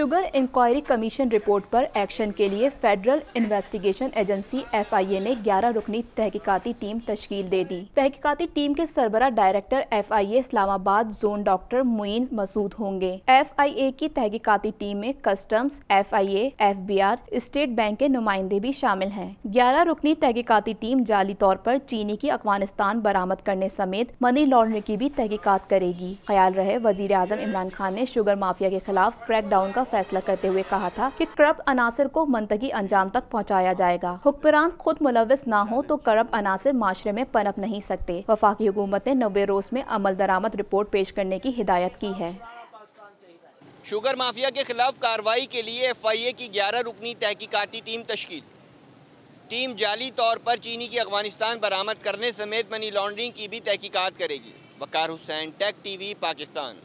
sugar inquiry commission report पर action के लिए फेडरल इन्वेस्टिगेशन एजेंसी एफआईए ने 11 रुकनी तहकीकाती टीम तश्कील दे दी तहकीकाती टीम के सरबरा director FIA Islamabad zone doctor Moin Masood होंगे एफआईए की तहकीकाती टीम में customs FIA, FBR, state bank के नुमाइंदे भी शामिल है ग्यारह रुकनी तहकीकाती टीम जाली तौर आरोप चीनी की अफगानिस्तान बरामद करने समेत मनी लॉन्ड्रिंग की भी तहकीकत करेगी ख्याल रहे वजीर इमरान खान ने शुगर माफिया के खिलाफ क्रैकडाउन का फैसला करते हुए कहा था कि करप्ट अनासर को मनतगी अंजाम तक पहुँचाया जाएगा हुक्मरान खुद मुलविस न हो तो करप्ट अनासर माशरे में पनप नहीं सकते वफाकी हुकूमत ने नबे रोज में अमल दरामद रिपोर्ट पेश करने की हिदायत की है शुगर माफिया के खिलाफ कार्रवाई के लिए एफ आई ए की ग्यारह रुकनी तहकीकती टीम तश्ल टीम जाली तौर पर चीनी की अफगानिस्तान बरामद करने समेत मनी लॉन्ड्रिंग की भी तहकीकत करेगी वकार हुसैन टेक टीवी पाकिस्तान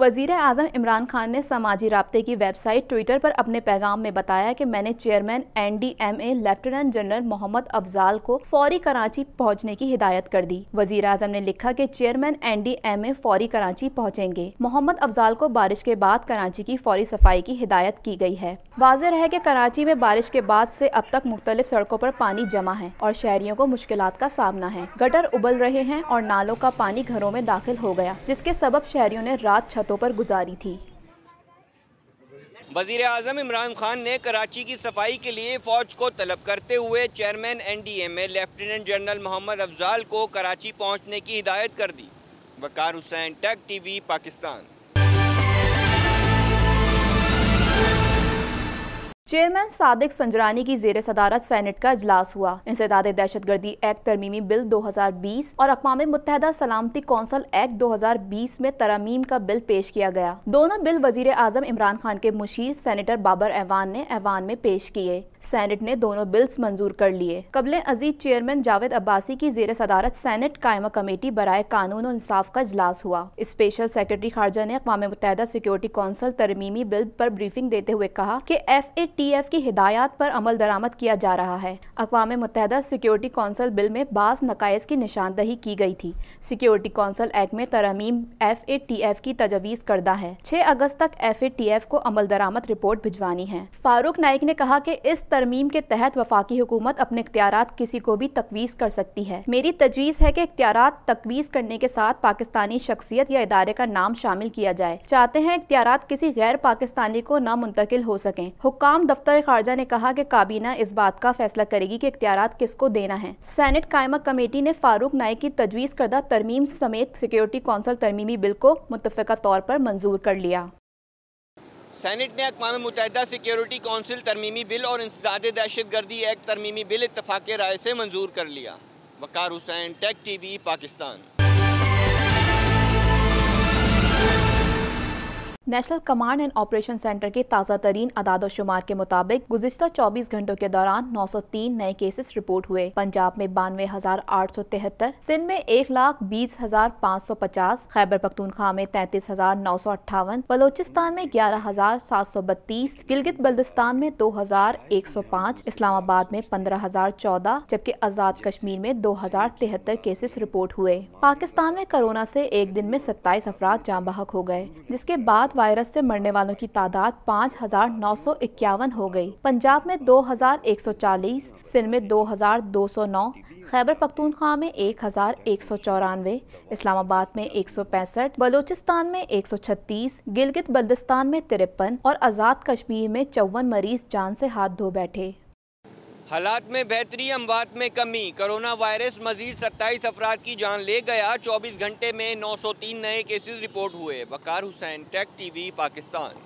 वजीर अजम इमरान खान ने समाजी रबते की वेबसाइट ट्विटर पर अपने पैगाम में बताया कि मैंने chairman N D M A lieutenant general Mohammad Afzal को फौरी कराची पहुँचने की हिदायत कर दी वजीर अजम ने लिखा की chairman N D M A फौरी कराची पहुँचेंगे मोहम्मद अफजाल को बारिश के बाद कराची की फौरी सफाई की हिदायत की गई है वाज है की कराची में बारिश के बाद ऐसी अब तक मुख्तलिफ सड़कों आरोप पानी जमा है और शहरियों को मुश्किल का सामना है गटर उबल रहे हैं और नालों का पानी घरों में दाखिल हो गया जिसके सबब शहरियों ने रात छत सरहदों पर गुजारी थी वजीर अजम इमरान खान ने कराची की सफाई के लिए फौज को तलब करते हुए chairman N D M A lieutenant general Mohammad Afzal को कराची पहुँचने की हिदायत कर दी Waqar Hussain tech T V Pakistan chairman Sadiq Sanjrani की जेर सदारत सैनेट का अजलास हुआ इंसदाद दहशत गर्दी एक्ट तरमीमी बिल 2020 और अकवा मुतहदा सलामती कौंसल एक्ट 2020 में तरमीम का बिल पेश किया गया दोनों बिल वजीर आजम इमरान खान के मुशीर सैनेटर बाबर एवान ने एवान में पेश किए सैनेट ने दोनों बिल्स मंजूर कर लिए कबल अजीज चेयरमैन जावेद अब्बासी की जेर सदारत सैनेट कायमा कमेटी बरए कानून और इंसाफ का अजलास हुआ स्पेशल सेक्रेटरी खारजा ने अकवा मुतहदा सिक्योरिटी कौंसल तरमीमी बिल पर ब्रीफिंग देते हुए कहा की एफ ए टीएफ की हिदायत पर अमल दरामद किया जा रहा है अकवा मुतहदा सिक्योरिटी कौंसल बिल में बास नकायस की निशानदही की गई थी सिक्योरिटी कौंसल एक्ट में तरमीम एफ ए टी एफ की तजवीज़ करदा है छः अगस्त तक एफ ए टी एफ को अमल दरामद रिपोर्ट भिजवानी है फारूक नाइक ने कहा की इस तरमीम के तहत वफाकी हुकूमत अपने इख्तियार किसी को भी तकवीज़ कर सकती है मेरी तजवीज़ है की इख्तियार तकवीज़ करने के साथ पाकिस्तानी शख्सियत या इदारे का नाम शामिल किया जाए चाहते हैं इख्तियार किसी गैर पाकिस्तानी को ना मुंतकिल हो सके हुकाम दफ्तर खारजा ने कहा कि काबीना इस बात का फैसला करेगी कि इख्तियार किसको देना है सैनेट कायमा कमेटी ने फारूक नाइक की तजवीज़ करदा तरमीम समेत सिक्योरिटी कौंसल तरमीमी बिल को मुतफ़ा तौर पर मंजूर कर लिया सैनट ने अकवा मुतहदा सिक्योरिटी कौंसिल तरमीमी बिल और इंसदाद दहशत गर्दी एक्ट तरमीमी बिल इतफाक़ राय से मंजूर कर लिया Waqar Hussain tech T V Pakistan national command and operation centre के ताज़ा तरीन अदाद शुमार के मुताबिक गुजशत चौबीस घंटों के दौरान नौ सौ तीन नए केसेस रिपोर्ट हुए पंजाब में बानवे हजार आठ सौ तिहत्तर सिंध में एक लाख बीस हजार पाँच सौ पचास खैबर पख्तूनखा में तैतीस हजार नौ सौ अट्ठावन बलोचिस्तान में ग्यारह हजार सात सौ बत्तीस गिलगित बल्दिस्तान में दो हजार एक सौ पाँच इस्लामाबाद में पंद्रह हजार चौदह जबकि आज़ाद कश्मीर में दो हजार तिहत्तर केसेस रिपोर्ट हुए पाकिस्तान में कोरोना ऐसी एक दिन में सत्ताईस अफराद जाम बहक हो गए जिसके बाद वायरस से मरने वालों की तादाद पाँच हजार नौ सौ इक्यावन हो गई पंजाब में दो हजार एक सौ चालीस सिर में दो हजार दो सौ नौ खैबर पख्तूनख्वा में एक हजार एक सौ चौरानवे इस्लामाबाद में एक सौ पैंसठ बलोचिस्तान में एक सौ छत्तीस गिलगित बल्दिस्तान में तिरपन और आज़ाद कश्मीर में चौवन मरीज जान से हाथ धो बैठे हालात में बेहतरी अमवात में कमी कोरोना वायरस मजीद सत्ताईस अफराद की जान ले गया 24 घंटे में 903 नए केसेस रिपोर्ट हुए वकार हुसैन टेक टीवी पाकिस्तान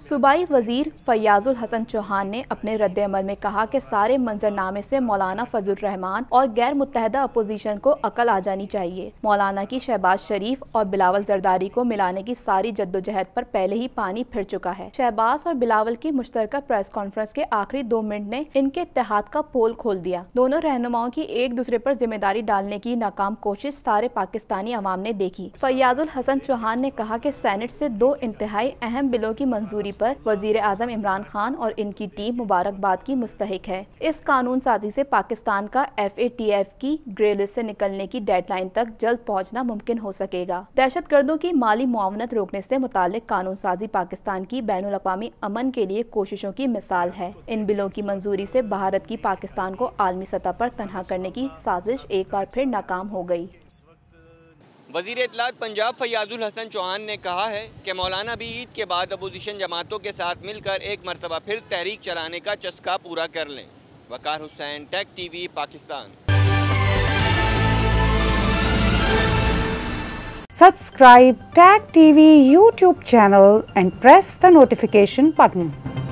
सूबाई वजीर फयाजुल हसन चौहान ने अपने रद्द अमल में कहा कि सारे मंजरनामे से मौलाना फजल रहमान और गैर मुतहदा अपोजिशन को अकल आ जानी चाहिए मौलाना की शहबाज शरीफ और बिलावल जरदारी को मिलाने की सारी जद्दोजहद पर पहले ही पानी फिर चुका है शहबाज और बिलावल की मुश्तरक प्रेस कॉन्फ्रेंस के आखिरी दो मिनट ने इनके इतिहाद का पोल खोल दिया दोनों रहनुमाओं की एक दूसरे आरोप जिम्मेदारी डालने की नाकाम कोशिश सारे पाकिस्तानी अवाम ने देखी फयाजुल हसन चौहान ने कहा की सैनेट से दो इंतहाई अहम बिलों की मंजूरी मंजूरी पर वजीर आजम इमरान खान और इनकी टीम मुबारकबाद की मुस्तक है इस कानून साजी से पाकिस्तान का एफ ए टी एफ की ग्रे लिस्ट से निकलने की डेडलाइन तक जल्द पहुँचना मुमकिन हो सकेगा दहशत गर्दों की माली मुआवनत रोकने से मुतल कानून साजी पाकिस्तान की बैन अवी अमन के लिए कोशिशों की मिसाल है इन बिलों की मंजूरी ऐसी भारत की पाकिस्तान को आलमी सतह आरोप तनहा करने की साजिश एक बार फिर नाकाम हो गयी वजीर इतलात पंजाब फयाजुल हसन चौहान ने कहा है कि मौलाना भी ईद के बाद अपोजिशन जमातों के साथ मिलकर एक मरतबा फिर तहरीक चलाने का चस्का पूरा कर लें Waqar Hussain tech TV Pakistan subscribe Tag TV YouTube channel and press the notification button